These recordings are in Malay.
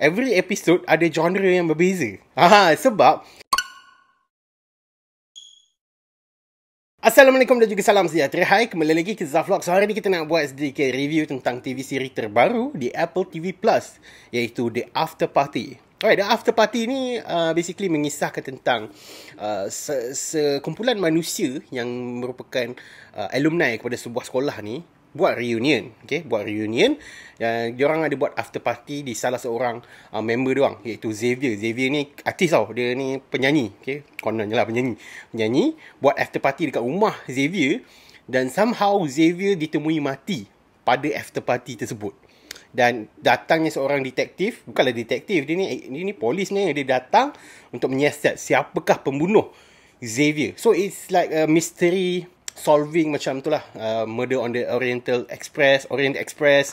every episode ada genre yang berbeza. Haha, sebab Assalamualaikum dan juga salam sejahtera. Hai, kembali lagi ke Zaflog. So, hari ni kita nak buat sedikit review tentang TV siri terbaru di Apple TV Plus iaitu The After Party. Alright, The After Party ni uh, basically mengisahkan tentang uh, sekumpulan manusia yang merupakan uh, alumni kepada sebuah sekolah ni buat reunion okay, buat reunion dan dia orang ada buat after party di salah seorang uh, member dia orang iaitu Xavier Xavier ni artis tau dia ni penyanyi okey kononnya lah penyanyi penyanyi buat after party dekat rumah Xavier dan somehow Xavier ditemui mati pada after party tersebut dan datangnya seorang detektif bukanlah detektif dia ni dia ni polis ni dia datang untuk menyiasat siapakah pembunuh Xavier so it's like a mystery solving macam tu lah. Uh, murder on the Oriental Express, Orient Express,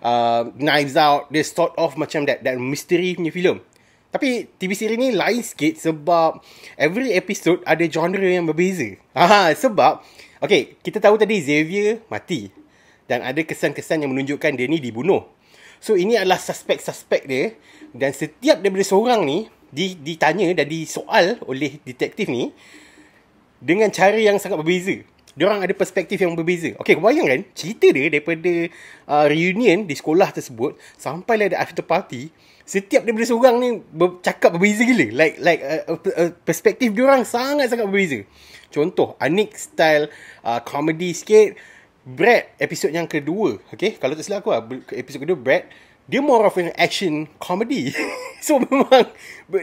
uh, Knives Out. Dia sort of macam that, that mystery punya film. Tapi TV siri ni lain sikit sebab every episode ada genre yang berbeza. Aha, sebab, okay, kita tahu tadi Xavier mati. Dan ada kesan-kesan yang menunjukkan dia ni dibunuh. So, ini adalah suspek-suspek dia. Dan setiap daripada seorang ni, di, ditanya dan disoal oleh detektif ni dengan cara yang sangat berbeza orang ada perspektif yang berbeza. Okay, kau bayangkan cerita dia daripada uh, reunion di sekolah tersebut sampai lah ada after party. Setiap daripada seorang ni bercakap berbeza gila. Like like uh, uh, uh perspektif dia orang sangat-sangat berbeza. Contoh, Anik style uh, comedy sikit. Brad, episod yang kedua. Okay, kalau tak silap aku lah. Episod kedua, Brad dia more of an action comedy. so memang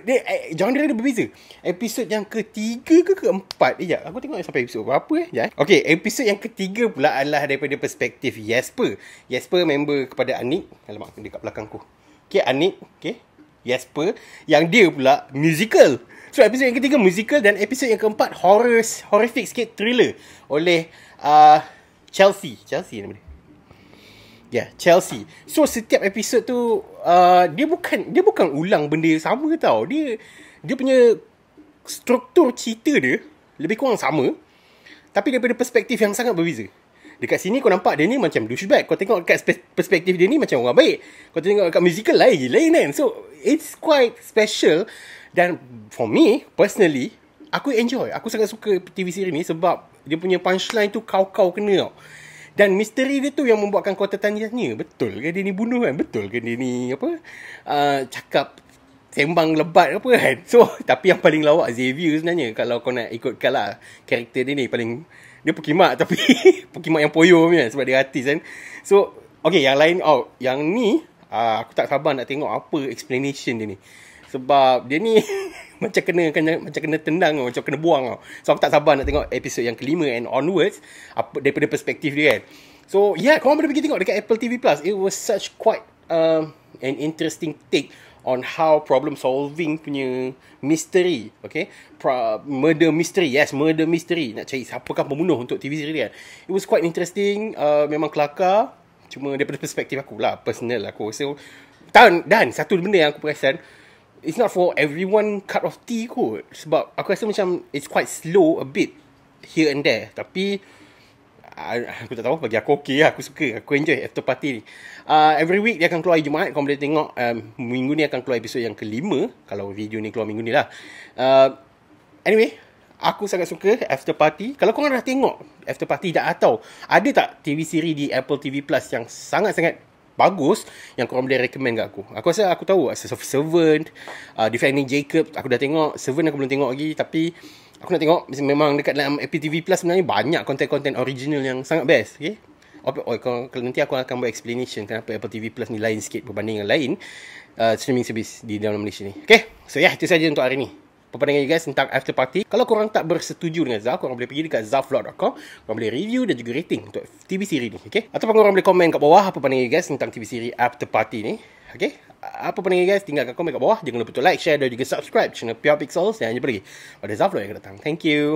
dia eh, genre dia berbeza. Episod yang ketiga ke keempat? Ya, aku tengok sampai episod berapa eh. Ya. Eh. Okey, episod yang ketiga pula adalah daripada perspektif Jasper. Jasper member kepada Anik. Alamak, dekat belakang aku. Okey, Anik, okey. Jasper yang dia pula musical. So episod yang ketiga musical dan episod yang keempat horror horrific sikit thriller oleh uh, Chelsea. Chelsea nama dia yeah Chelsea so setiap episod tu uh, dia bukan dia bukan ulang benda yang sama tau dia dia punya struktur cerita dia lebih kurang sama tapi daripada perspektif yang sangat berbeza dekat sini kau nampak dia ni macam douchebag kau tengok dekat perspektif dia ni macam orang baik kau tengok dekat musical lain lain kan so it's quite special dan for me personally aku enjoy aku sangat suka TV series ni sebab dia punya punchline tu kau-kau kena tau dan misteri dia tu yang membuatkan kau tertanya-tanya. Betul ke dia ni bunuh kan? Betul ke dia ni apa? Uh, cakap sembang lebat apa kan? So, tapi yang paling lawak Xavier sebenarnya. Kalau kau nak ikutkan lah karakter dia ni paling... Dia pokimak tapi pokimak yang poyo punya sebab dia artis kan. So, okay yang lain. Oh, yang ni uh, aku tak sabar nak tengok apa explanation dia ni. Sebab dia ni macam kena, kena macam kena tendang macam kena buang tau. So aku tak sabar nak tengok episod yang kelima and onwards apa daripada perspektif dia kan. So yeah, kau boleh pergi tengok dekat Apple TV Plus. It was such quite uh, an interesting take on how problem solving punya mystery, okay? Pro- murder mystery, yes, murder mystery. Nak cari siapakah pembunuh untuk TV series dia? Kan. It was quite interesting, uh, memang kelakar. Cuma daripada perspektif aku lah, personal lah aku. So, dan, dan satu benda yang aku perasan, it's not for everyone cut of tea kot sebab aku rasa macam it's quite slow a bit here and there tapi I, aku tak tahu bagi aku okey lah. aku suka aku enjoy after party ni uh, every week dia akan keluar hari Jumaat kau boleh tengok um, minggu ni akan keluar episod yang kelima kalau video ni keluar minggu ni lah uh, anyway aku sangat suka after party kalau kau dah tengok after party dah atau ada tak TV siri di Apple TV Plus yang sangat-sangat bagus yang korang boleh recommend kat aku. Aku rasa aku tahu Assassin's Creed Servant, uh, Defending Jacob, aku dah tengok. Servant aku belum tengok lagi tapi aku nak tengok. Memang dekat dalam TV Plus sebenarnya banyak konten-konten original yang sangat best. Okay? Oh, oh, kalau nanti aku akan buat explanation kenapa Apple TV Plus ni lain sikit berbanding yang lain uh, streaming service di dalam Malaysia ni. Okay, so yeah, itu saja untuk hari ni pandangan you guys tentang after party. Kalau korang tak bersetuju dengan Zaf, korang boleh pergi dekat zafvlog.com. Korang boleh review dan juga rating untuk TV series ni. Okay? Ataupun korang boleh komen kat bawah apa pandangan you guys tentang TV series after party ni. Okay? Apa pandangan you guys, tinggalkan komen kat bawah. Jangan lupa untuk like, share dan juga subscribe channel Pure Pixels. Dan jumpa lagi pada Zaf vlog yang akan datang. Thank you.